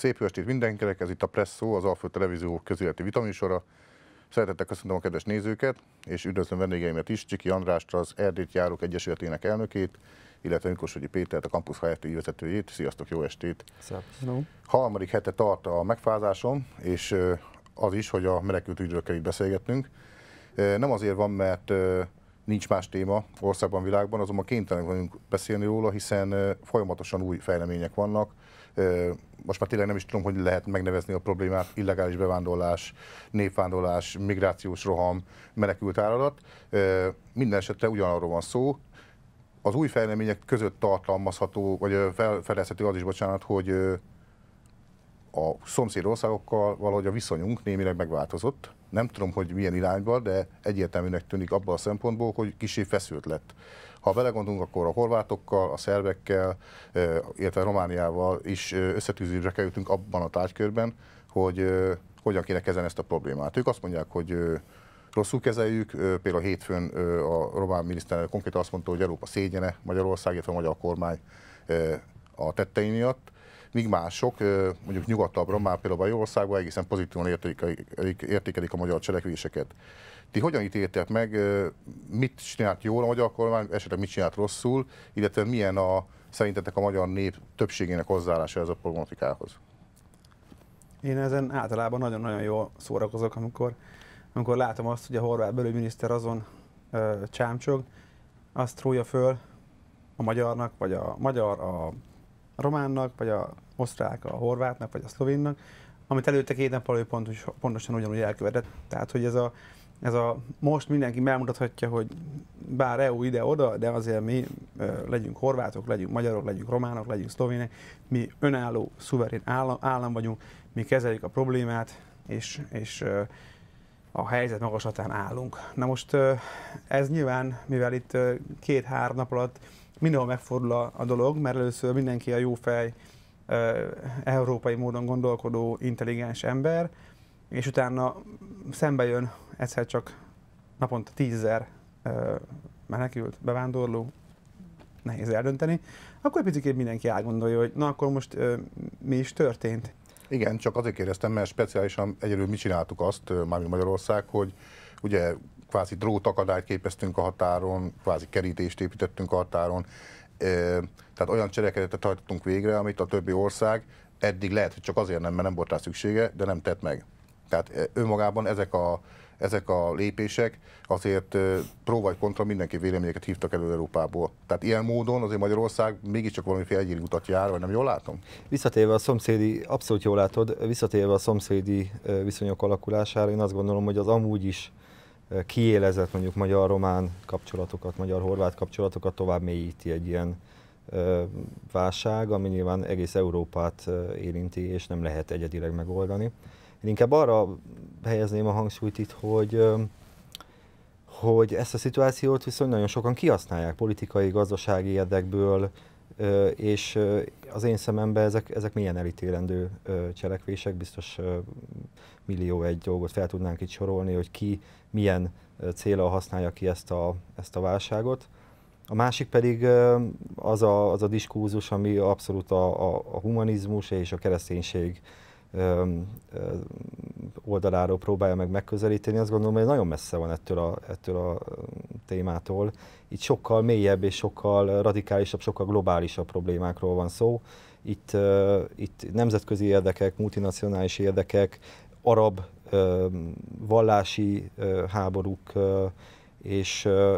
Szép jó estét mindenkinek, ez itt a Presszó, az Alföld Televízió közéleti vitaminsora. Szeretettel köszöntöm a kedves nézőket, és üdvözlöm vendégeimet is, Csiki Andrást, az Erdét Járók Egyesületének elnökét, illetve Minkosogyi Pétert, a Campus HRT vezetőjét. Sziasztok, jó estét! Sziasztok! Harmadik hete tart a megfázásom, és az is, hogy a menekült ügyről kell beszélgetnünk. Nem azért van, mert nincs más téma országban, világban, azonban kénytelenek vagyunk beszélni róla, hiszen folyamatosan új fejlemények vannak, most már tényleg nem is tudom, hogy lehet megnevezni a problémát, illegális bevándorlás, népvándorlás, migrációs roham, menekült áradat. Minden esetre ugyanarról van szó, az új fejlemények között tartalmazható, vagy felfedezhető az is, bocsánat, hogy a szomszéd országokkal valahogy a viszonyunk némileg megváltozott. Nem tudom, hogy milyen irányba, de egyértelműnek tűnik abban a szempontból, hogy kicsi feszült lett. Ha belegondolunk, akkor a horvátokkal, a szervekkel, illetve Romániával is összetűzésre kerültünk abban a tárgykörben, hogy hogyan kéne kezelni ezt a problémát. Ők azt mondják, hogy rosszul kezeljük. Például hétfőn a román miniszter konkrétan azt mondta, hogy Európa szégyene Magyarország, illetve a magyar kormány a tettei miatt míg mások, mondjuk nyugatabbra, már például Bajorországban egészen pozitívan értékelik, értékelik a magyar cselekvéseket. Ti hogyan ítéltek meg, mit csinált jól a magyar kormány, esetleg mit csinált rosszul, illetve milyen a szerintetek a magyar nép többségének hozzáállása ez a problematikához? Én ezen általában nagyon-nagyon jól szórakozok, amikor, amikor látom azt, hogy a horvát belügyminiszter azon ö, csámcsog, azt rója föl a magyarnak, vagy a magyar, a a románnak, vagy a osztrák, a horvátnak, vagy a szlovénnak, amit előtte két nap alatt pont, pontosan ugyanúgy elkövetett. Tehát, hogy ez a, ez a most mindenki megmutathatja, hogy bár EU ide-oda, de azért mi legyünk horvátok, legyünk magyarok, legyünk románok, legyünk szlovének, mi önálló, szuverén állam, állam vagyunk, mi kezeljük a problémát, és, és a helyzet magaslatán állunk. Na most ez nyilván, mivel itt két-három nap alatt mindenhol megfordul a, a dolog, mert először mindenki a jó fej, európai módon gondolkodó, intelligens ember, és utána szembe jön egyszer csak naponta tízzer menekült, bevándorló, nehéz eldönteni, akkor picit mindenki elgondolja, hogy na akkor most mi is történt. Igen, csak azért kérdeztem, mert speciálisan egyelőre mi csináltuk azt, mármint Magyarország, hogy ugye kvázi drótakadályt képeztünk a határon, kvázi kerítést építettünk a határon, tehát olyan cselekedetet hajtottunk végre, amit a többi ország eddig lehet, hogy csak azért nem, mert nem volt rá szüksége, de nem tett meg. Tehát önmagában ezek a, ezek a lépések azért pró vagy kontra mindenki véleményeket hívtak elő Európából. Tehát ilyen módon azért Magyarország mégiscsak valamiféle egyéni utat jár, vagy nem jól látom? Visszatérve a szomszédi, abszolút jól látod, visszatérve a szomszédi viszonyok alakulására, én azt gondolom, hogy az amúgy is kiélezett mondjuk magyar-román kapcsolatokat, magyar-horvát kapcsolatokat tovább mélyíti egy ilyen válság, ami nyilván egész Európát érinti, és nem lehet egyedileg megoldani. Én inkább arra helyezném a hangsúlyt itt, hogy, hogy ezt a szituációt viszont nagyon sokan kihasználják politikai, gazdasági érdekből, és az én szememben ezek, ezek milyen elítélendő cselekvések, biztos millió egy dolgot fel tudnánk itt sorolni, hogy ki milyen célra használja ki ezt a, ezt a válságot. A másik pedig az a, az a diskurzus, ami abszolút a, a, a humanizmus és a kereszténység oldaláról próbálja meg megközelíteni. Azt gondolom, hogy nagyon messze van ettől a, ettől a témától. Itt sokkal mélyebb és sokkal radikálisabb, sokkal globálisabb problémákról van szó. Itt, uh, itt nemzetközi érdekek, multinacionális érdekek, arab uh, vallási uh, háborúk uh, és, uh,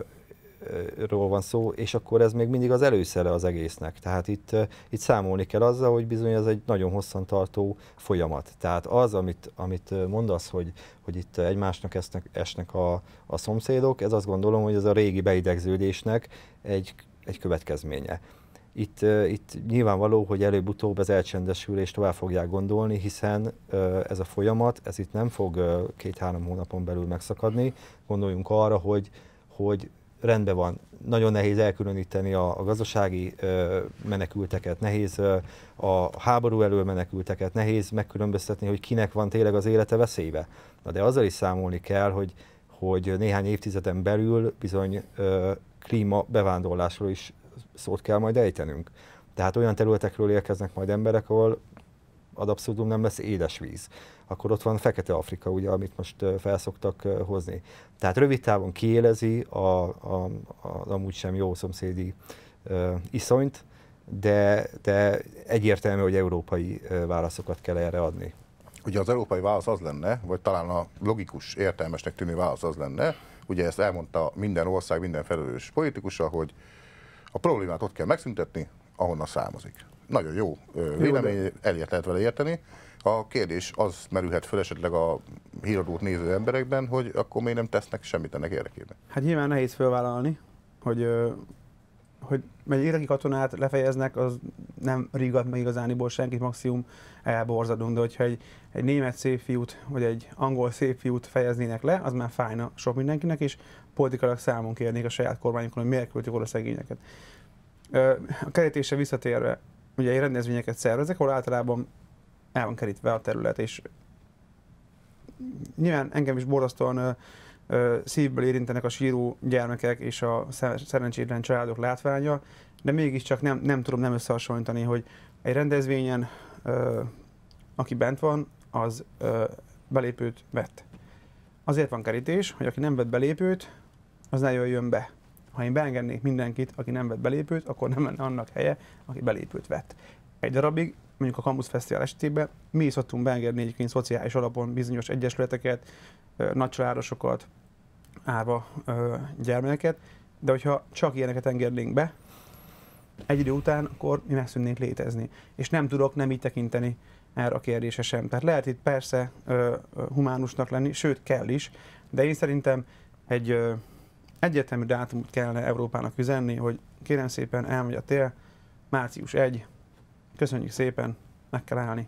ról van szó, és akkor ez még mindig az előszere az egésznek. Tehát itt, itt számolni kell azzal, hogy bizony ez egy nagyon hosszan tartó folyamat. Tehát az, amit, amit mondasz, hogy, hogy itt egymásnak esnek, esnek a, a szomszédok, ez azt gondolom, hogy ez a régi beidegződésnek egy, egy következménye. Itt, itt nyilvánvaló, hogy előbb-utóbb ez elcsendesül és tovább fogják gondolni, hiszen ez a folyamat, ez itt nem fog két-három hónapon belül megszakadni. Gondoljunk arra, hogy, hogy rendben van, nagyon nehéz elkülöníteni a, a gazdasági ö, menekülteket, nehéz ö, a háború elől menekülteket, nehéz megkülönböztetni, hogy kinek van tényleg az élete veszélybe. Na de azzal is számolni kell, hogy, hogy néhány évtizeden belül bizony ö, klíma bevándorlásról is szót kell majd ejtenünk. Tehát olyan területekről érkeznek majd emberek, ahol ad abszurdum nem lesz édes víz. Akkor ott van Fekete Afrika, ugye, amit most felszoktak hozni. Tehát rövid távon kiélezi a, a, az amúgy sem jó szomszédi ö, iszonyt, de, de egyértelmű, hogy európai válaszokat kell erre adni. Ugye az európai válasz az lenne, vagy talán a logikus, értelmesnek tűnő válasz az lenne, ugye ezt elmondta minden ország, minden felelős politikusa, hogy a problémát ott kell megszüntetni, ahonnan származik nagyon jó vélemény, elért lehet vele érteni. A kérdés az merülhet föl esetleg a híradót néző emberekben, hogy akkor miért nem tesznek semmit ennek érdekében. Hát nyilván nehéz fölvállalni, hogy hogy egy iraki katonát lefejeznek, az nem rigat meg igazániból senkit, maximum elborzadunk, de hogyha egy, egy német szép fiút, vagy egy angol szép fiút fejeznének le, az már fájna sok mindenkinek, és politikailag számon kérnék a saját kormányunkon, hogy miért küldjük oda szegényeket. A kerítése visszatérve, ugye rendezvényeket szervezek, ahol általában el van kerítve a terület, és nyilván engem is borzasztóan ö, ö, szívből érintenek a síró gyermekek és a szerencsétlen családok látványa, de mégiscsak nem, nem tudom nem összehasonlítani, hogy egy rendezvényen, ö, aki bent van, az ö, belépőt vett. Azért van kerítés, hogy aki nem vett belépőt, az ne jöjjön be. Ha én beengednék mindenkit, aki nem vett belépőt, akkor nem lenne annak helye, aki belépőt vett. Egy darabig, mondjuk a Campus Fesztivál esetében, mi is szoktunk beengedni egyébként szociális alapon bizonyos egyesületeket, nagycsaládosokat, árva gyermekeket, de hogyha csak ilyeneket engednénk be, egy idő után akkor mi megszűnnénk létezni. És nem tudok nem így tekinteni erre a kérdése sem. Tehát lehet itt persze ö, humánusnak lenni, sőt kell is, de én szerintem egy ö, egyetemű dátumot kellene Európának üzenni, hogy kérem szépen elmegy a tél, március 1, köszönjük szépen, meg kell állni.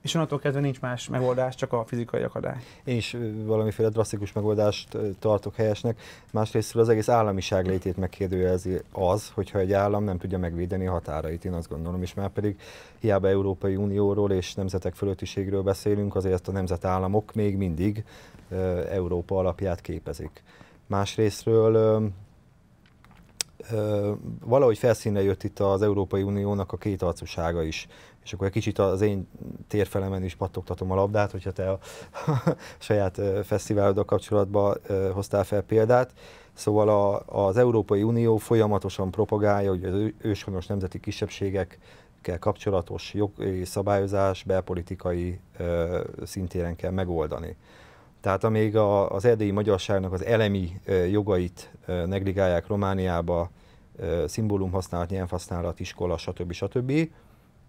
És onnantól kezdve nincs más megoldás, csak a fizikai akadály. Én is valamiféle drasztikus megoldást tartok helyesnek. Másrészt az egész államiság létét megkérdőjelezi az, hogyha egy állam nem tudja megvédeni a határait, én azt gondolom, és már pedig hiába Európai Unióról és nemzetek fölöttiségről beszélünk, azért a nemzetállamok még mindig Európa alapját képezik másrésztről valahogy felszínre jött itt az Európai Uniónak a két arcúsága is. És akkor egy kicsit az én térfelemen is pattogtatom a labdát, hogyha te a, a saját fesztiváloddal kapcsolatban hoztál fel példát. Szóval a, az Európai Unió folyamatosan propagálja, hogy az őshonos nemzeti kisebbségek kell kapcsolatos jog, szabályozás belpolitikai ö, szintéren kell megoldani. Tehát amíg a, az erdélyi magyarságnak az elemi jogait negligálják Romániába, szimbólumhasználat, nyelvhasználat, iskola, stb. stb.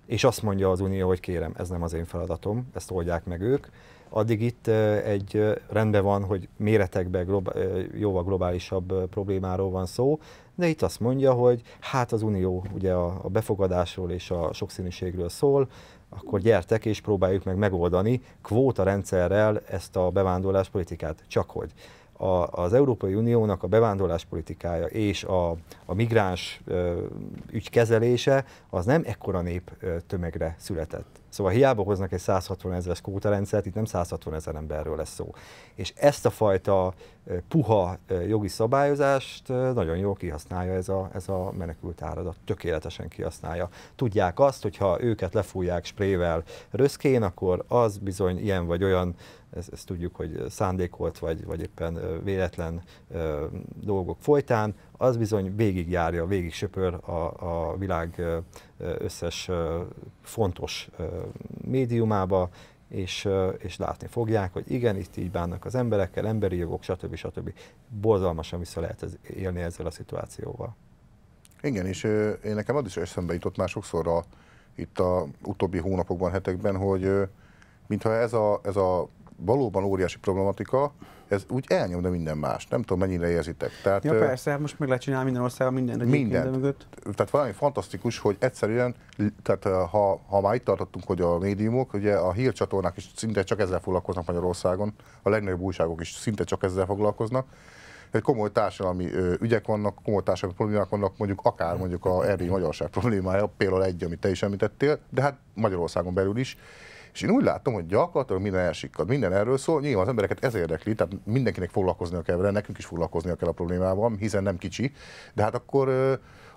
És azt mondja az Unió, hogy kérem, ez nem az én feladatom, ezt oldják meg ők. Addig itt egy rendben van, hogy méretekben globa, jóval globálisabb problémáról van szó, de itt azt mondja, hogy hát az Unió ugye a, a befogadásról és a sokszínűségről szól, akkor gyertek és próbáljuk meg megoldani kvóta rendszerrel ezt a bevándorlás politikát. Csak hogy a, az Európai Uniónak a bevándorlás politikája és a, a migráns ö, ügy kezelése az nem ekkora nép ö, tömegre született. Szóval hiába hoznak egy 160 ezeres rendszert, itt nem 160 ezer emberről lesz szó. És ezt a fajta puha eh, jogi szabályozást eh, nagyon jól kihasználja ez a, ez a menekült áradat, tökéletesen kihasználja. Tudják azt, hogy ha őket lefújják sprével röszkén, akkor az bizony ilyen vagy olyan, ezt, ezt tudjuk, hogy szándékolt vagy, vagy éppen eh, véletlen dolgok folytán, az bizony végigjárja, végig söpör a, a világ összes fontos médiumába, és, és látni fogják, hogy igen, itt így bánnak az emberekkel, emberi jogok, stb. stb. Borzalmasan vissza lehet ez, élni ezzel a szituációval. Igen, és én nekem az is eszembe jutott már sokszor a, itt a utóbbi hónapokban, hetekben, hogy mintha ez a, ez a valóban óriási problematika, ez úgy elnyomna minden más. Nem tudom, mennyire érzitek. Tehát, ja, persze, hát most meg lehet csinálni minden országban minden minden mögött. Tehát valami fantasztikus, hogy egyszerűen, tehát ha, ha már itt tartottunk, hogy a médiumok, ugye a hírcsatornák is szinte csak ezzel foglalkoznak Magyarországon, a legnagyobb újságok is szinte csak ezzel foglalkoznak, Egy komoly társadalmi ügyek vannak, komoly társadalmi problémák vannak, mondjuk akár mondjuk a erdélyi magyarság problémája, például egy, amit te is említettél, de hát Magyarországon belül is. És én úgy látom, hogy gyakorlatilag minden elsikkad, minden erről szól, nyilván az embereket ez érdekli, tehát mindenkinek foglalkoznia kell vele, nekünk is foglalkoznia kell a problémával, hiszen nem kicsi, de hát akkor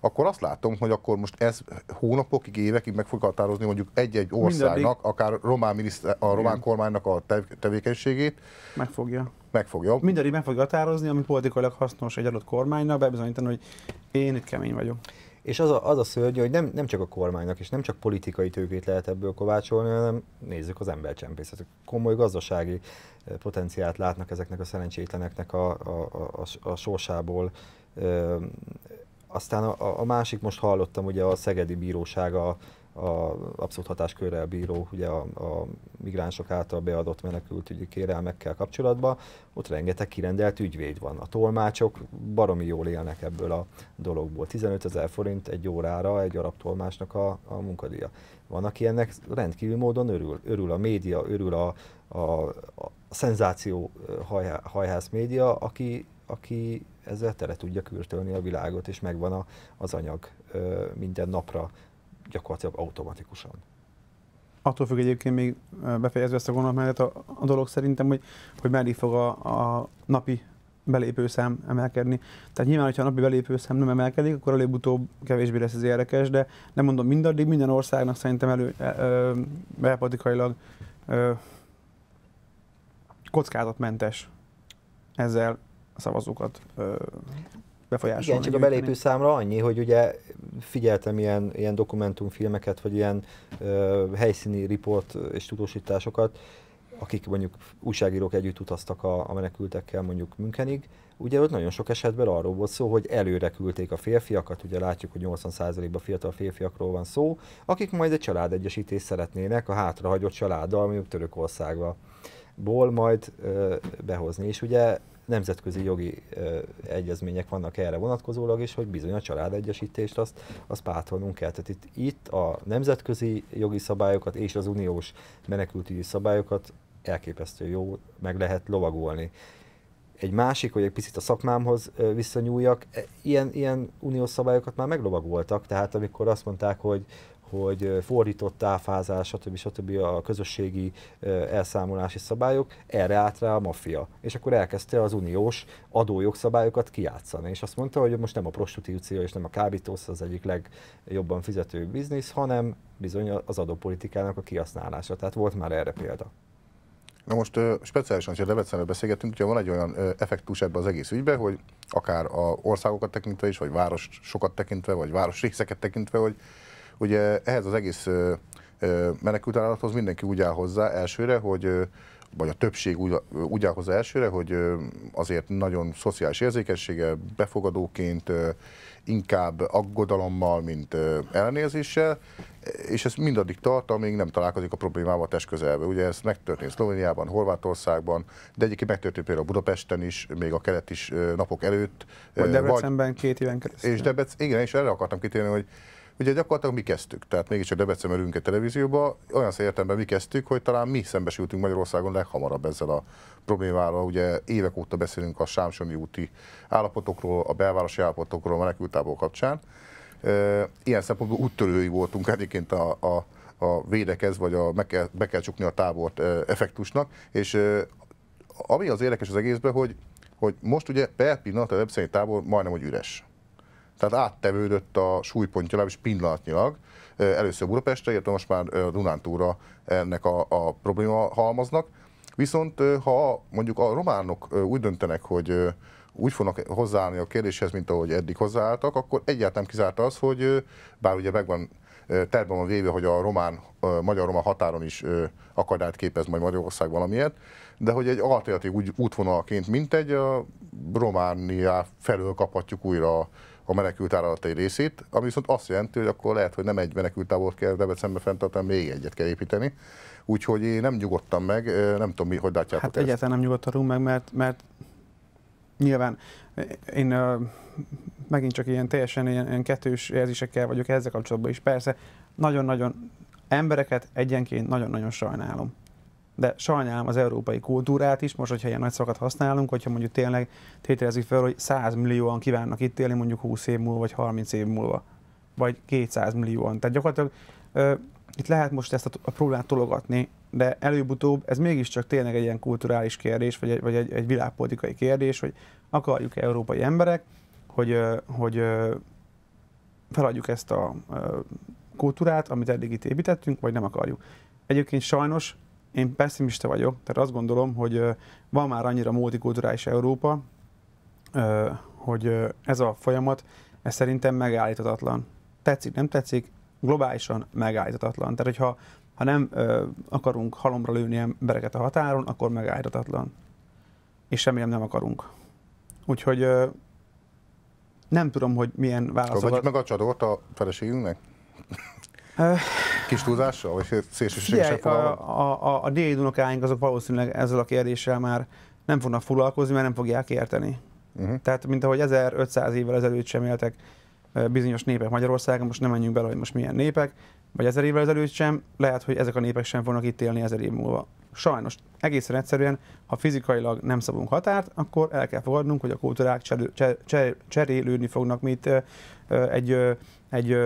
akkor azt látom, hogy akkor most ez hónapokig, évekig meg fog határozni mondjuk egy-egy országnak, akár román miniszter, a román Igen. kormánynak a tev tevékenységét. Megfogja. Megfogja. Mindaddig meg fogja határozni, ami politikailag hasznos egy adott kormánynak, bebizonyítani, hogy én itt kemény vagyok. És az a, az a szörnyű, hogy nem, nem csak a kormánynak és nem csak politikai tőkét lehet ebből kovácsolni, hanem nézzük az embercsempészet. Komoly gazdasági eh, potenciált látnak ezeknek a szerencsétleneknek a, a, a, a sorsából. Ö, aztán a, a másik, most hallottam, ugye a Szegedi Bíróság a, a abszolút hatáskörrel bíró ugye a, a migránsok által beadott ügyi kérelmekkel kapcsolatban, ott rengeteg kirendelt ügyvéd van. A tolmácsok baromi jól élnek ebből a dologból. 15 ezer forint egy órára egy arab tolmásnak a, a munkadíja. Van, aki ennek rendkívül módon örül. Örül a média, örül a, a, a szenzáció hajhá, hajház média, aki, aki ezzel tele tudja kürtölni a világot, és megvan a, az anyag ö, minden napra gyakorlatilag automatikusan. Attól függ egyébként még befejezve ezt a mellett a, a dolog szerintem, hogy, hogy meddig fog a, a napi belépőszám emelkedni. Tehát nyilván, hogyha a napi belépőszám nem emelkedik, akkor előbb-utóbb kevésbé lesz ez érdekes, de nem mondom mindaddig, minden országnak szerintem elő, e, ö, belpolitikailag kockázatmentes ezzel a szavazókat ö, befolyásolni. Igen, csak a belépő számra annyi, hogy ugye figyeltem ilyen, ilyen dokumentumfilmeket, vagy ilyen ö, helyszíni riport és tudósításokat, akik mondjuk újságírók együtt utaztak a, a menekültekkel mondjuk Münchenig, ugye ott nagyon sok esetben arról volt szó, hogy előre küldték a férfiakat, ugye látjuk, hogy 80%-ban fiatal férfiakról van szó, akik majd egy családegyesítést szeretnének a hátrahagyott családdal, mondjuk Törökországba ból majd ö, behozni. És ugye nemzetközi jogi ö, egyezmények vannak erre vonatkozólag is, hogy bizony a családegyesítést azt, azt pártolnunk kell. Tehát itt, itt a nemzetközi jogi szabályokat és az uniós menekültügyi szabályokat elképesztő jó, meg lehet lovagolni. Egy másik, hogy egy picit a szakmámhoz visszanyúljak, e, ilyen, ilyen uniós szabályokat már meglovagoltak, tehát amikor azt mondták, hogy, hogy fordított táfázás, stb. stb. a közösségi elszámolási szabályok, erre állt rá a maffia. És akkor elkezdte az uniós adójogszabályokat kiátszani, és azt mondta, hogy most nem a prostitúció és nem a kábítósz az egyik legjobban fizető biznisz, hanem bizony az adópolitikának a kihasználása. Tehát volt már erre példa. Na most ö, speciálisan, a Debrecenről beszélgetünk, hogyha van egy olyan ö, effektus ebbe az egész ügybe, hogy akár a országokat tekintve is, vagy város sokat tekintve, vagy város részeket tekintve, hogy Ugye ehhez az egész menekültállalathoz mindenki úgy áll hozzá elsőre, hogy vagy a többség úgy, úgy áll hozzá elsőre, hogy azért nagyon szociális érzékenysége, befogadóként, inkább aggodalommal, mint ellenérzéssel, és ez mindaddig tart, amíg nem találkozik a problémával test közelbe. Ugye ez megtörtént Szlovéniában, Horvátországban, de egyébként megtörtént például Budapesten is, még a kelet is napok előtt. Vagy Debrecenben vagy, két éven keresztül. És Debrec... igen, és erre akartam kitérni, hogy Ugye gyakorlatilag mi kezdtük, tehát mégis a Debrecen ülünk a televízióba, olyan értelemben mi kezdtük, hogy talán mi szembesültünk Magyarországon leghamarabb ezzel a problémával. Ugye évek óta beszélünk a Sámsomi úti állapotokról, a belvárosi állapotokról, a menekültábor kapcsán. Ilyen szempontból úttörői voltunk egyébként a, a a védekez, vagy a, be kell, be kell csukni a tábort effektusnak, és ami az érdekes az egészben, hogy, hogy most ugye per pillanat a webszeni tábor majdnem, hogy üres tehát áttevődött a súlypontja legalábbis pillanatnyilag, először Budapestre, illetve most már Dunántúra ennek a, a probléma halmaznak. Viszont ha mondjuk a románok úgy döntenek, hogy úgy fognak hozzáállni a kérdéshez, mint ahogy eddig hozzáálltak, akkor egyáltalán kizárt az, hogy bár ugye megvan terben van véve, hogy a román, magyar-román határon is akadályt képez majd Magyarország valamiért, de hogy egy alternatív útvonalként, mint egy a Románia felől kaphatjuk újra a menekült egy részét, ami viszont azt jelenti, hogy akkor lehet, hogy nem egy menekültábort kell Debrecenbe fenntartani, még egyet kell építeni. Úgyhogy én nem nyugodtam meg, nem tudom, mi, hogy látjátok Hát ezt. egyáltalán nem nyugodtam meg, mert, mert nyilván én uh, megint csak ilyen teljesen ilyen, ilyen kettős érzésekkel vagyok ezzel kapcsolatban is. Persze, nagyon-nagyon embereket egyenként nagyon-nagyon sajnálom de sajnálom az európai kultúrát is, most, hogyha ilyen nagy szokat használunk, hogyha mondjuk tényleg tételezzük fel, hogy 100 millióan kívánnak itt élni mondjuk 20 év múlva, vagy 30 év múlva, vagy 200 millióan. Tehát gyakorlatilag ö, itt lehet most ezt a, a problémát tologatni, de előbb-utóbb ez mégiscsak tényleg egy ilyen kulturális kérdés, vagy egy, vagy egy, egy világpolitikai kérdés, hogy akarjuk -e európai emberek, hogy, ö, hogy ö, feladjuk ezt a ö, kultúrát, amit eddig itt építettünk, vagy nem akarjuk. Egyébként sajnos én pessimista vagyok, tehát azt gondolom, hogy van már annyira multikulturális Európa, hogy ez a folyamat, ez szerintem megállíthatatlan. Tetszik, nem tetszik, globálisan megállíthatatlan. Tehát, hogyha ha nem akarunk halomra lőni embereket a határon, akkor megállíthatatlan. És remélem nem akarunk. Úgyhogy nem tudom, hogy milyen válaszokat... Vagy meg a csadort a feleségünknek? Kis túlzással, vagy szélsőségesen a, a, a, a dunokáink azok valószínűleg ezzel a kérdéssel már nem fognak foglalkozni, mert nem fogják érteni. Uh-huh. Tehát, mint ahogy 1500 évvel ezelőtt sem éltek bizonyos népek Magyarországon, most nem menjünk bele, hogy most milyen népek, vagy ezer évvel ezelőtt sem, lehet, hogy ezek a népek sem fognak itt élni ezer év múlva. Sajnos, egészen egyszerűen, ha fizikailag nem szabunk határt, akkor el kell fogadnunk, hogy a kultúrák cserélődni fognak, mint egy, egy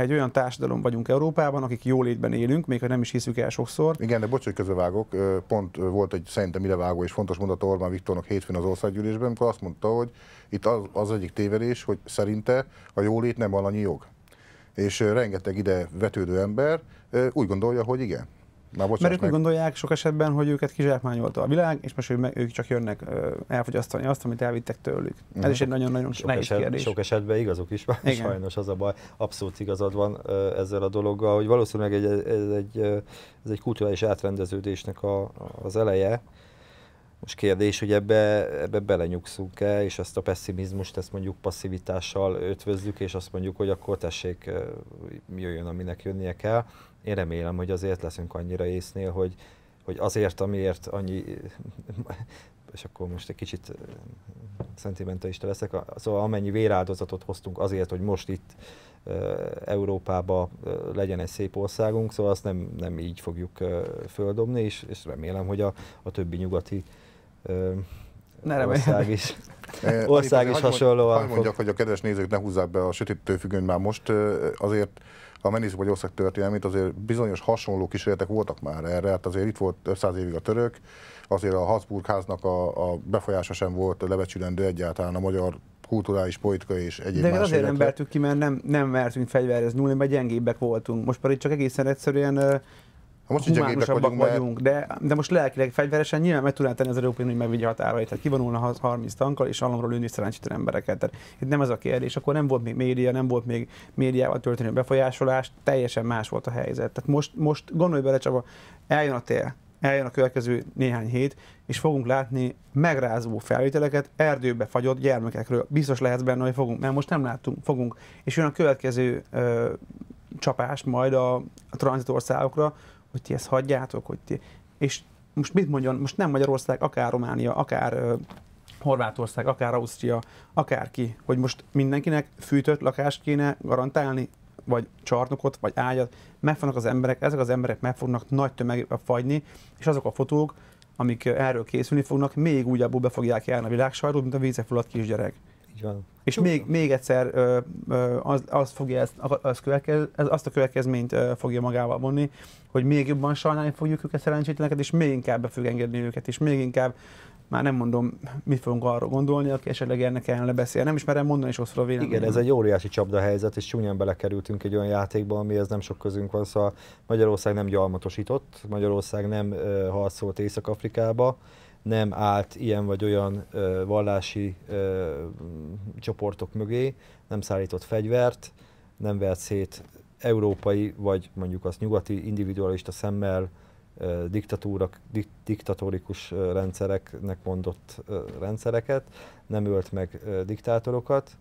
egy olyan társadalom vagyunk Európában, akik jólétben élünk, még ha nem is hiszük el sokszor. Igen, de bocs, hogy közövágok. Pont volt egy szerintem idevágó és fontos mondata Orbán Viktornak hétfőn az országgyűlésben, amikor azt mondta, hogy itt az, az egyik tévedés, hogy szerinte a jólét nem valami jog. És rengeteg ide vetődő ember úgy gondolja, hogy igen. Már Mert ők meg. gondolják sok esetben, hogy őket kizsákmányolta a világ, és most ők csak jönnek elfogyasztani azt, amit elvittek tőlük. Mm. Ez is egy nagyon-nagyon sok nehéz eset, kérdés. Sok esetben igazuk is van, Igen. sajnos az a baj. Abszolút igazad van ezzel a dologgal, hogy valószínűleg egy, ez, egy, ez egy kulturális átrendeződésnek a, az eleje, most kérdés, hogy ebbe, ebbe belenyugszunk-e, és ezt a pessimizmust, ezt mondjuk passzivitással ötvözzük, és azt mondjuk, hogy akkor tessék, jöjjön, aminek jönnie kell. Én remélem, hogy azért leszünk annyira észnél, hogy, hogy azért, amiért annyi, és akkor most egy kicsit szentimentalista leszek, szóval amennyi véráldozatot hoztunk azért, hogy most itt Európába legyen egy szép országunk, szóval azt nem, nem így fogjuk földobni, és, és remélem, hogy a, a többi nyugati ne ország is. ország is hasonlóan. Hogy mondjak, hogy a kedves nézők ne húzzák be a sötétítőfüggönyt már most, azért a Menisz vagy ország történelmét, azért bizonyos hasonló kísérletek voltak már erre, hát azért itt volt 500 évig a török, azért a Habsburg háznak a, a befolyása sem volt lebecsülendő egyáltalán a magyar kulturális, politikai és egyéb De más azért életre. nem vertük ki, mert nem, nem mertünk fegyverezni, mert gyengébbek voltunk. Most pedig csak egészen egyszerűen ha most humánusabbak vagyunk, vagyunk mert... de, de most lelkileg fegyveresen nyilván meg tudná tenni az Európai Unió, hogy megvigye határait. Tehát kivonulna 30 tankkal, és alamról lőni szerencsétlen embereket. Tehát itt nem ez a kérdés. Akkor nem volt még média, nem volt még médiával történő befolyásolás, teljesen más volt a helyzet. Tehát most, most gondolj bele, Csaba, eljön a tél, eljön a következő néhány hét, és fogunk látni megrázó felvételeket erdőbe fagyott gyermekekről. Biztos lehet benne, hogy fogunk, mert most nem láttunk, fogunk. És jön a következő ö, csapás majd a, a tranzitországokra, hogy ti ezt hagyjátok, hogy ti... És most mit mondjon, most nem Magyarország, akár Románia, akár uh, Horvátország, akár Ausztria, akárki, hogy most mindenkinek fűtött lakást kéne garantálni, vagy csarnokot, vagy ágyat, meg fognak az emberek, ezek az emberek meg fognak nagy tömegbe fagyni, és azok a fotók, amik erről készülni fognak, még újabbul be fogják járni a világ sajtót, mint a fulladt kisgyerek. Így van. És még, még egyszer ö, ö, az, az fogja ezt, az következ, ez, azt a következményt ö, fogja magával vonni, hogy még jobban sajnálni fogjuk őket szerencsétleneket, és még inkább be fog engedni őket, és még inkább már nem mondom, mit fogunk arról gondolni, aki esetleg ennek ellen beszél. Nem ismerem mondani és osztva vélemény. Igen, ez egy óriási csapda helyzet és csúnyán belekerültünk egy olyan játékba, amihez nem sok közünk van, szóval Magyarország nem gyalmatosított, Magyarország nem uh, harcolt Észak-Afrikába, nem állt ilyen vagy olyan ö, vallási ö, csoportok mögé, nem szállított fegyvert, nem vert szét európai, vagy mondjuk az nyugati individualista szemmel ö, diktatúra, dik, diktatórikus rendszereknek mondott ö, rendszereket, nem ölt meg ö, diktátorokat,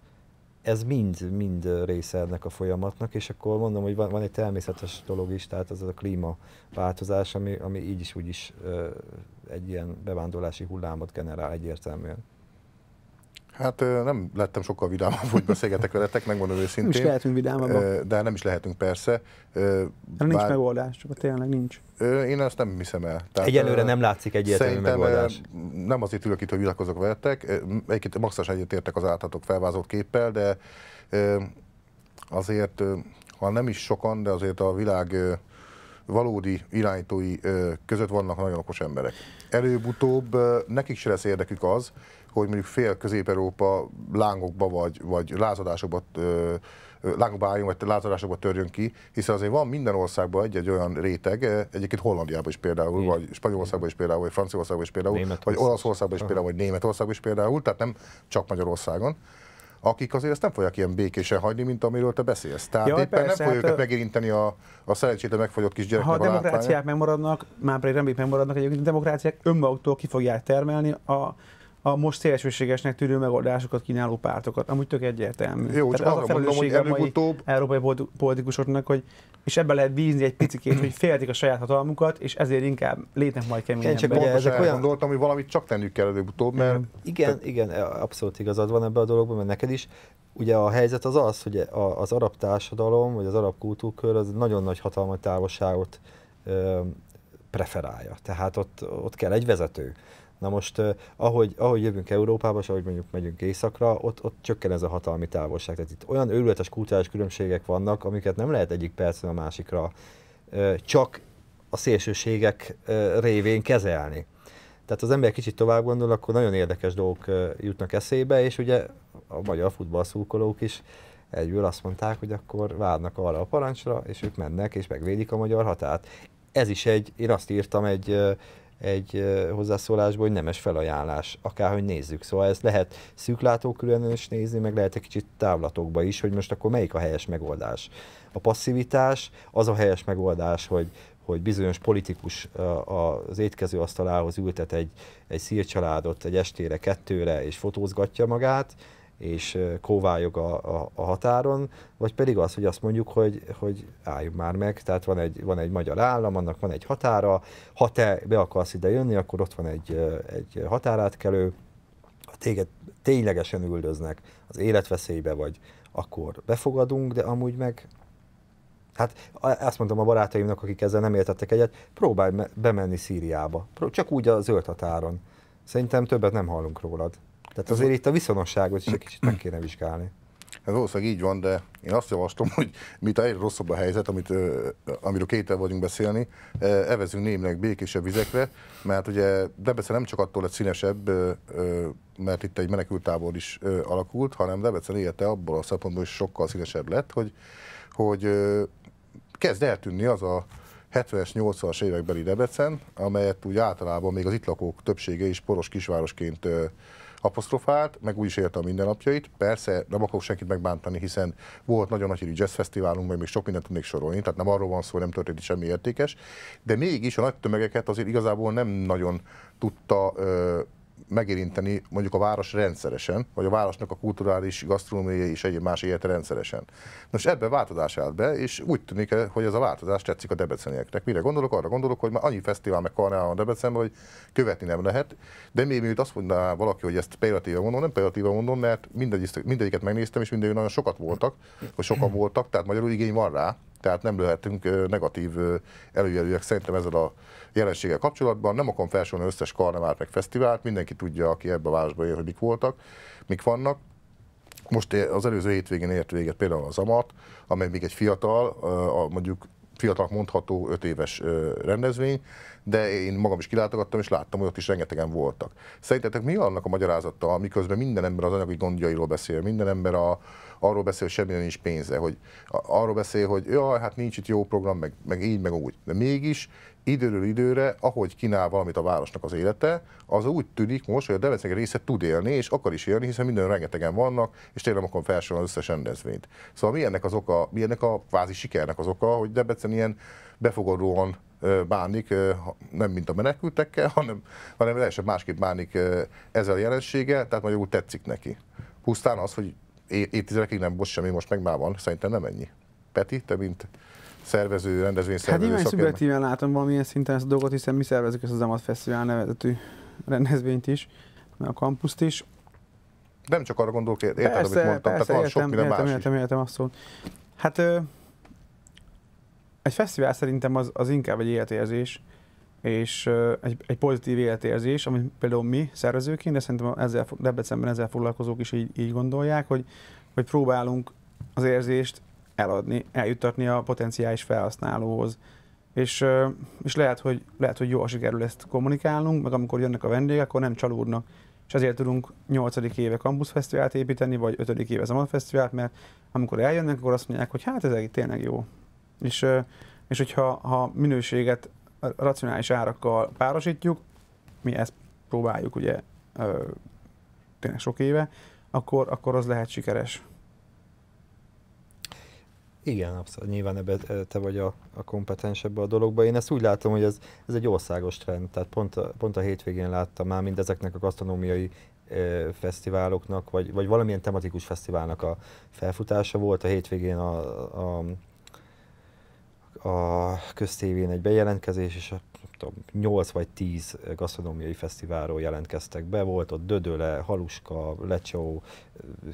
ez mind, mind része ennek a folyamatnak, és akkor mondom, hogy van, van egy természetes dolog is, tehát az a klímaváltozás, ami, ami így is úgy is egy ilyen bevándorlási hullámot generál egyértelműen. Hát nem lettem sokkal vidámabb, hogy beszélgetek veletek, megmondom őszintén. Nem is lehetünk vidámabbak. De nem is lehetünk persze. Hát bár... Nincs megoldás, csak tényleg nincs. Én ezt nem hiszem el. Tehát, Egyelőre nem látszik egyértelmű megoldás. Nem azért ülök itt, hogy vitatkozok veletek. Egyébként maximum egyetértek az általatok felvázolt képpel, de azért, ha nem is sokan, de azért a világ valódi irányítói között vannak nagyon okos emberek. Előbb-utóbb nekik se lesz érdekük az, hogy mondjuk fél Közép-Európa lángokba vagy, vagy lázadásokba lángokba álljon, vagy lázadásokba törjön ki, hiszen azért van minden országban egy-egy olyan réteg, egyébként Hollandiában is például, Igen. vagy Spanyolországban is például, vagy Franciaországban is például, vagy Olaszországban is például, vagy Németországban is például, tehát nem csak Magyarországon, akik azért ezt nem fogják ilyen békésen hagyni, mint amiről te beszélsz. Tehát ja, éppen persze, nem fogja hát, őket megérinteni a, a szerencsétlen megfagyott kis gyerekek Ha a demokráciák látványa. megmaradnak, már pedig reméljük megmaradnak, egyébként a demokráciák önmaguktól ki fogják termelni a a most szélsőségesnek tűnő megoldásokat kínáló pártokat. Amúgy tök egyértelmű. Jó, Tehát az a felelősség a hogy utóbb európai politikusoknak, hogy és ebben lehet bízni egy picit, hogy féltik a saját hatalmukat, és ezért inkább lépnek majd keményen. Én Csak ugye, ezek olyan... gondoltam, hogy valamit csak tennük kell előbb-utóbb, mert... Igen, te... igen, e, abszolút igazad van ebben a dologban, mert neked is. Ugye a helyzet az az, hogy az arab társadalom, vagy az arab kultúrkör az nagyon nagy hatalmat távolságot preferálja. Tehát ott, ott kell egy vezető. Na most, ahogy, ahogy jövünk Európába, és ahogy mondjuk megyünk északra, ott, ott csökken ez a hatalmi távolság. Tehát itt olyan őrületes kulturális különbségek vannak, amiket nem lehet egyik percen a másikra csak a szélsőségek révén kezelni. Tehát az ember kicsit tovább gondol, akkor nagyon érdekes dolgok jutnak eszébe, és ugye a magyar futballszúkolók is egyből azt mondták, hogy akkor várnak arra a parancsra, és ők mennek, és megvédik a magyar határt. Ez is egy, én azt írtam egy egy hozzászólásból, hogy nemes felajánlás, akárhogy nézzük. Szóval ezt lehet szűklátókülönön is nézni, meg lehet egy kicsit távlatokba is, hogy most akkor melyik a helyes megoldás. A passzivitás az a helyes megoldás, hogy, hogy bizonyos politikus az étkező asztalához ültet egy, egy szírcsaládot egy estére, kettőre, és fotózgatja magát, és kóvályog a, a, a határon, vagy pedig az, hogy azt mondjuk, hogy, hogy álljunk már meg, tehát van egy, van egy magyar állam, annak van egy határa, ha te be akarsz ide jönni, akkor ott van egy, egy határátkelő, ha téged ténylegesen üldöznek az életveszélybe vagy, akkor befogadunk, de amúgy meg Hát azt mondtam a barátaimnak, akik ezzel nem értettek egyet, próbálj bemenni Szíriába, csak úgy a zöld határon. Szerintem többet nem hallunk rólad. Tehát azért itt a viszonosságot is egy kicsit meg kéne vizsgálni. Ez valószínűleg így van, de én azt javaslom, hogy mit egyre rosszabb a helyzet, amit, amiről kétel vagyunk beszélni, evezünk némileg békésebb vizekre, mert ugye Debrecen nem csak attól lett színesebb, mert itt egy menekültábor is alakult, hanem Debrecen élete abból a szempontból is sokkal színesebb lett, hogy, hogy kezd eltűnni az a 70-es, 80-as évekbeli Debrecen, amelyet úgy általában még az itt lakók többsége is poros kisvárosként apostrofált, meg úgy is érte a mindennapjait. Persze nem akarok senkit megbántani, hiszen volt nagyon nagy jazz jazzfesztiválunk, meg még sok mindent tudnék sorolni, tehát nem arról van szó, hogy nem történt semmi értékes, de mégis a nagy tömegeket azért igazából nem nagyon tudta ö, megérinteni mondjuk a város rendszeresen, vagy a városnak a kulturális, gasztronómiai és egyéb más élet rendszeresen. Nos, ebben változás állt be, és úgy tűnik, hogy ez a változás tetszik a debrecenieknek. Mire gondolok? Arra gondolok, hogy már annyi fesztivál meg karnál van Debrecenben, hogy követni nem lehet, de még mielőtt azt mondaná valaki, hogy ezt pejoratívan mondom, nem pejoratívan mondom, mert mindegyiket megnéztem, és mindegyik nagyon sokat voltak, vagy sokan voltak, tehát magyarul igény van rá, tehát nem lehetünk negatív előjelűek szerintem ezzel a jelenséggel kapcsolatban. Nem akarom felsorolni összes karnevált meg fesztivált, mindenki tudja, aki ebbe a városba él, hogy mik voltak, mik vannak. Most az előző hétvégén ért véget például az Amat, amely még egy fiatal, mondjuk fiatalnak mondható öt éves rendezvény, de én magam is kilátogattam, és láttam, hogy ott is rengetegen voltak. Szerintetek mi annak a magyarázata, miközben minden ember az anyagi gondjairól beszél, minden ember a, arról beszél, hogy semmilyen nincs pénze, hogy arról beszél, hogy ja, hát nincs itt jó program, meg, meg így, meg úgy. De mégis időről időre, ahogy kínál valamit a városnak az élete, az úgy tűnik most, hogy a Debrecenek része tud élni, és akar is élni, hiszen minden rengetegen vannak, és tényleg akkor felsorol az összes rendezvényt. Szóval mi ennek az oka, mi ennek a kvázi sikernek az oka, hogy Debrecen ilyen befogadóan bánik, nem mint a menekültekkel, hanem, hanem lehessen másképp bánik ezzel a jelenséggel, tehát magyarul tetszik neki. Pusztán az, hogy évtizedekig nem volt semmi, most meg már van, szerintem nem ennyi. Peti, te mint szervező, rendezvény hát szervező Hát nyilván szubjektíven látom valamilyen szinten ezt a dolgot, hiszen mi szervezünk ezt az Amat Fesztivál nevezetű rendezvényt is, a kampuszt is. Nem csak arra gondolok, érted, amit mondtam, persze, tehát van értem, sok minden értem, más értem, is. értem, értem Hát ö, egy fesztivál szerintem az, az inkább egy életérzés, és egy, egy pozitív életérzés, amit például mi szervezőként, de szerintem ezzel, Debrecenben ezzel foglalkozók is így, így gondolják, hogy, hogy próbálunk az érzést eladni, eljuttatni a potenciális felhasználóhoz. És, és lehet, hogy, lehet, hogy jó sikerül ezt kommunikálnunk, meg amikor jönnek a vendégek, akkor nem csalódnak. És ezért tudunk 8. éve Campus Fesztivált építeni, vagy 5. éve Zaman Fesztivált, mert amikor eljönnek, akkor azt mondják, hogy hát ez tényleg jó. És, és hogyha ha minőséget racionális árakkal párosítjuk, mi ezt próbáljuk ugye ö, tényleg sok éve, akkor, akkor az lehet sikeres. Igen, abszolút. Nyilván ebbe te vagy a, a kompetensebb a dologban. Én ezt úgy látom, hogy ez, ez egy országos trend. Tehát pont a, pont a hétvégén láttam már mindezeknek a gasztronómiai ö, fesztiváloknak, vagy, vagy valamilyen tematikus fesztiválnak a felfutása volt. A hétvégén a, a a köztévén egy bejelentkezés, és a, tudom, 8 vagy 10 gasztronómiai fesztiválról jelentkeztek be, volt ott Dödöle, Haluska, Lecsó,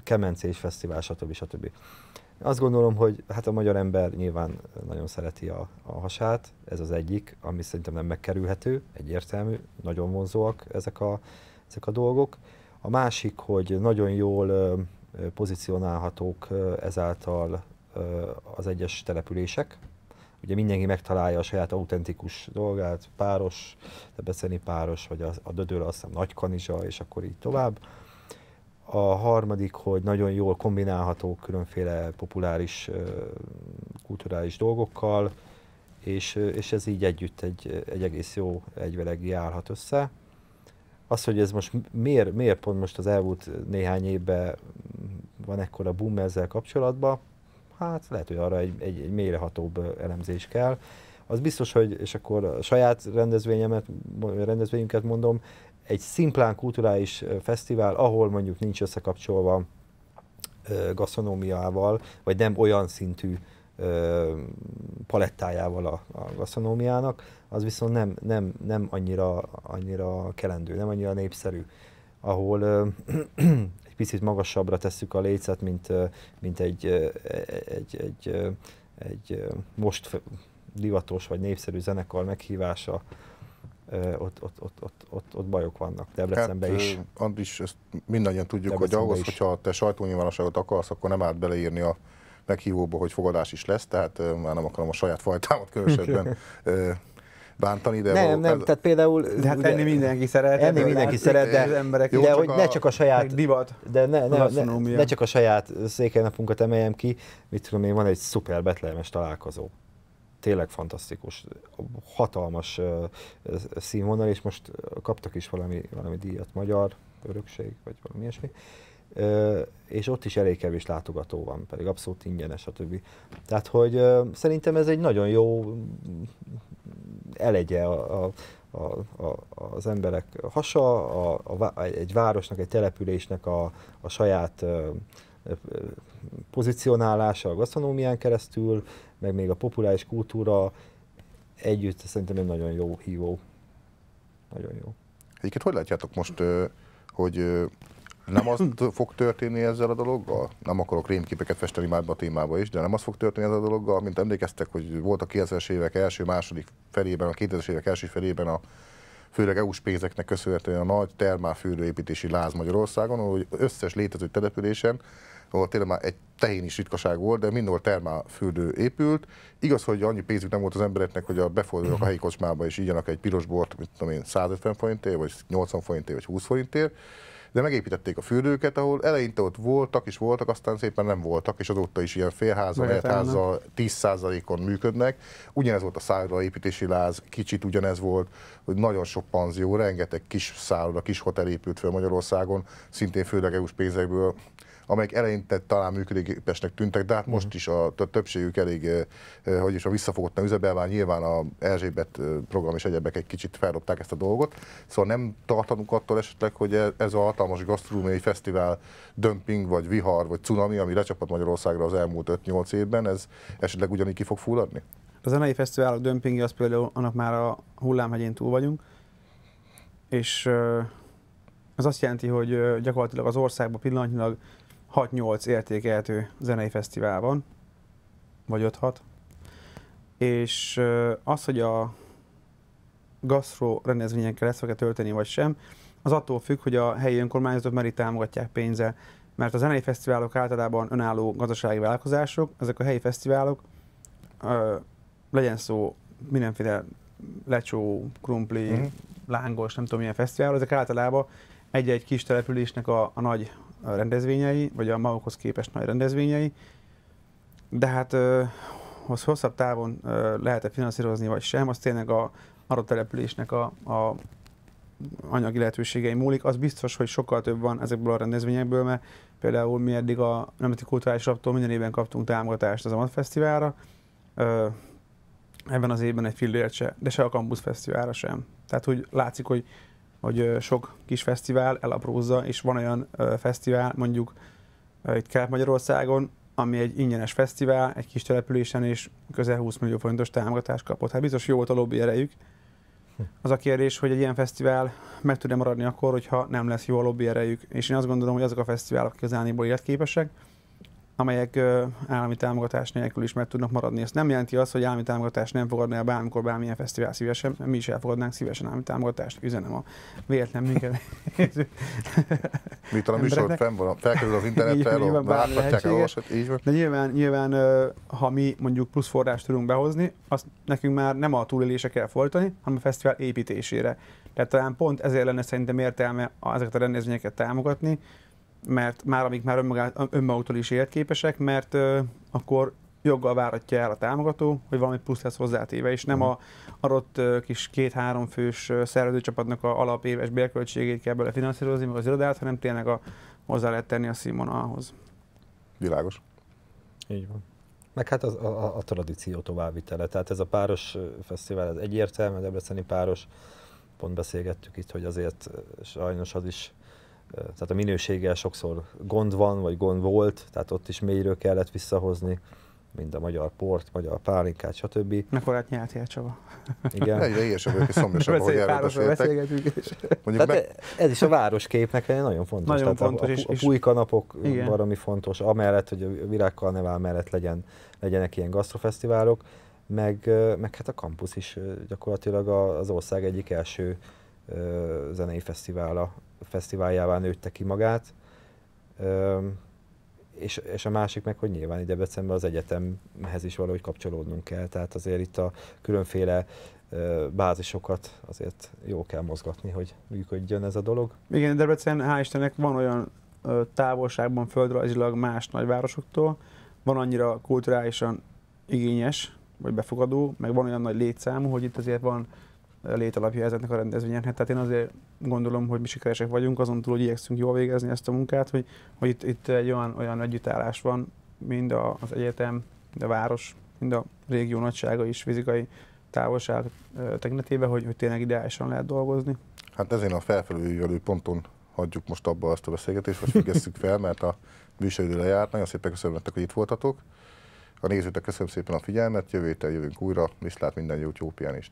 Kemencés Fesztivál, stb. stb. Azt gondolom, hogy hát a magyar ember nyilván nagyon szereti a, a hasát, ez az egyik, ami szerintem nem megkerülhető, egyértelmű, nagyon vonzóak ezek a, ezek a dolgok. A másik, hogy nagyon jól pozícionálhatók ezáltal az egyes települések, ugye mindenki megtalálja a saját autentikus dolgát, páros, beszélni páros, vagy a, a Dödöl, azt hiszem kanizsa és akkor így tovább. A harmadik, hogy nagyon jól kombinálható különféle populáris, kulturális dolgokkal, és, és ez így együtt egy, egy egész jó egyvelegi állhat össze. Az, hogy ez most miért, miért pont most az elmúlt néhány évben van ekkora boom ezzel kapcsolatban, hát lehet, hogy arra egy, egy, egy mélyrehatóbb elemzés kell. Az biztos, hogy, és akkor a saját rendezvényemet, rendezvényünket mondom, egy szimplán kulturális fesztivál, ahol mondjuk nincs összekapcsolva gasztronómiával, vagy nem olyan szintű palettájával a, a gasztronómiának, az viszont nem, nem, nem annyira, annyira kelendő, nem annyira népszerű, ahol picit magasabbra tesszük a lécet, mint, mint egy, egy, egy, egy, egy most divatos vagy népszerű zenekar meghívása, ott, ott, ott, ott, ott, ott bajok vannak Debrecenben hát, is. Andris, ezt mindannyian tudjuk, hogy ahhoz, is. hogyha te sajtónyilvánosságot akarsz, akkor nem állt beleírni a meghívóba, hogy fogadás is lesz, tehát már nem akarom a saját fajtámat különösebben bántani, de... Nem, nem, ez... tehát például... De hát ugye, enni mindenki szeret. Enni mindenki szeret, de, az emberek jó, de hogy a, ne csak a saját... Divat, de ne, ne, ne, ne, csak a saját székelynapunkat emeljem ki, mit tudom én, van egy szuper betlehemes találkozó tényleg fantasztikus, hatalmas uh, színvonal, és most kaptak is valami, valami díjat, magyar örökség, vagy valami ilyesmi. Uh, és ott is elég kevés látogató van, pedig abszolút ingyenes, stb. Tehát, hogy uh, szerintem ez egy nagyon jó elegye a, a, a, a, az emberek hasa, a, a, egy városnak, egy településnek a, a saját ö, ö, pozicionálása a gasztronómián keresztül, meg még a populáris kultúra együtt szerintem egy nagyon jó hívó. Nagyon jó. Egyébként hogy látjátok most, hogy nem az fog történni ezzel a dologgal? Nem akarok rémképeket festeni már a témába is, de nem az fog történni ezzel a dologgal, mint emlékeztek, hogy volt a 2000 es évek első, második felében, a 2000-es évek első felében a főleg EU-s pénzeknek köszönhetően a nagy termálfűrőépítési láz Magyarországon, hogy összes létező településen ahol tényleg már egy tehén is ritkaság volt, de mindenhol termálfürdő épült. Igaz, hogy annyi pénzük nem volt az embereknek, hogy a befordulnak a helyi kocsmába és igyanak egy piros bort, mint tudom én, 150 forintért, vagy 80 forintért, vagy 20 forintért, de megépítették a fürdőket, ahol eleinte ott voltak és voltak, aztán szépen nem voltak, és azóta is ilyen félháza, egyházzal, 10%-on működnek. Ugyanez volt a szálloda építési láz, kicsit ugyanez volt, hogy nagyon sok panzió, rengeteg kis szálloda, kis hotel épült fel Magyarországon, szintén főleg EU-s pénzekből amelyek eleinte talán működőképesnek tűntek, de hát most mhm. is a, többségük elég, hogy is a visszafogottnak üzemel, már nyilván a Erzsébet program és egyebek egy kicsit feldobták ezt a dolgot. Szóval nem tartanunk attól esetleg, hogy e-, ez a hatalmas gasztronómiai fesztivál dömping, vagy vihar, vagy cunami, ami lecsapott Magyarországra az elmúlt 5-8 évben, ez esetleg ugyanígy ki fog fulladni? A zenei fesztivál dömpingi az például annak már a hullámhegyén túl vagyunk, és ez azt jelenti, hogy gyakorlatilag az országban pillanatnyilag 6-8 értékelhető zenei fesztivál van, vagy 5-6, és az, hogy a gasztró rendezvényekkel ezt fogja tölteni, vagy sem, az attól függ, hogy a helyi önkormányzatok meri támogatják pénzzel. Mert a zenei fesztiválok általában önálló gazdasági vállalkozások, ezek a helyi fesztiválok, ö, legyen szó mindenféle lecsó, krumpli, mm-hmm. lángos, nem tudom milyen fesztivál, ezek általában egy-egy kis településnek a, a nagy rendezvényei, vagy a magukhoz képest nagy rendezvényei, de hát az hosszabb távon lehet-e finanszírozni, vagy sem, az tényleg a adott településnek a, a anyagi lehetőségei múlik. Az biztos, hogy sokkal több van ezekből a rendezvényekből, mert például mi eddig a Nemzeti Kulturális Laptól minden évben kaptunk támogatást az Amat Fesztiválra, ebben az évben egy fillért se, de se a Campus Fesztiválra sem. Tehát úgy látszik, hogy hogy sok kis fesztivál elaprózza, és van olyan fesztivál, mondjuk itt Kelet-Magyarországon, ami egy ingyenes fesztivál, egy kis településen, és közel 20 millió forintos támogatást kapott. Hát biztos jó volt a lobby erejük. Az a kérdés, hogy egy ilyen fesztivál meg tud maradni akkor, hogyha nem lesz jó a lobby erejük. És én azt gondolom, hogy azok a fesztiválok az életképesek, amelyek állami támogatás nélkül is meg tudnak maradni. ez nem jelenti azt, hogy állami támogatás nem fogadná el bármikor bármilyen fesztivál szívesen, mi is elfogadnánk szívesen állami támogatást, üzenem a véletlen minket. Mit a műsor fenn van, felkerül az internetre, elol, láthatják, olvasat, így van. De nyilván, nyilván, ha mi mondjuk plusz forrást tudunk behozni, azt nekünk már nem a túlélése kell fordítani, hanem a fesztivál építésére. Tehát talán pont ezért lenne szerintem értelme ezeket a rendezvényeket támogatni, mert már amik már önmagát, önmagától is életképesek, mert ö, akkor joggal váratja el a támogató, hogy valami plusz lesz hozzátéve, és nem mhm. a adott kis két-három fős szervezőcsapatnak a alapéves bérköltségét kell bele finanszírozni, meg az irodát, hanem tényleg a, hozzá lehet tenni a színvonalhoz. Világos. Így van. Meg hát az, a, a, tradíció továbbvitele. Tehát ez a páros fesztivál, ez egyértelmű, a Debreceni páros, pont beszélgettük itt, hogy azért sajnos az is tehát a minőséggel sokszor gond van, vagy gond volt, tehát ott is mélyről kellett visszahozni, mind a magyar port, magyar pálinkát, stb. Akkor hát nyeltél Csaba. Igen. Egyre éjesebb vagyok, és szomjasabb, ahogy erről beszéltek. Mondjuk meg... Ez is a városképnek nagyon fontos. Nagyon Tehát fontos. A, a, a napok valami fontos, amellett, hogy a virágkarnevál mellett legyen, legyenek ilyen gasztrofesztiválok, meg, meg hát a kampusz is gyakorlatilag az ország egyik első zenei fesztivála fesztiváljává nőtte ki magát, és, és a másik meg, hogy nyilván ide Becenben az egyetemhez is valahogy kapcsolódnunk kell, tehát azért itt a különféle bázisokat azért jó kell mozgatni, hogy működjön ez a dolog. Igen, Debrecen, hál' Istennek van olyan távolságban földrajzilag más nagyvárosoktól, van annyira kulturálisan igényes, vagy befogadó, meg van olyan nagy létszámú, hogy itt azért van létalapja ezeknek a rendezvényeknek. Tehát én azért gondolom, hogy mi sikeresek vagyunk, azon túl, hogy igyekszünk jól végezni ezt a munkát, hogy, hogy itt, itt egy olyan, olyan együttállás van, mind a, az egyetem, mind a város, mind a régió nagysága is fizikai távolság tekintetében, hogy, hogy tényleg ideálisan lehet dolgozni. Hát ezért a felfelőjövő ponton hagyjuk most abba azt a beszélgetést, vagy függesszük fel, mert a műsoridő lejárt. Nagyon szépen köszönöm nektek, hogy itt voltatok. A nézőtek köszönöm szépen a figyelmet, jövő héten jövünk újra, viszlát minden jót, jó pianist!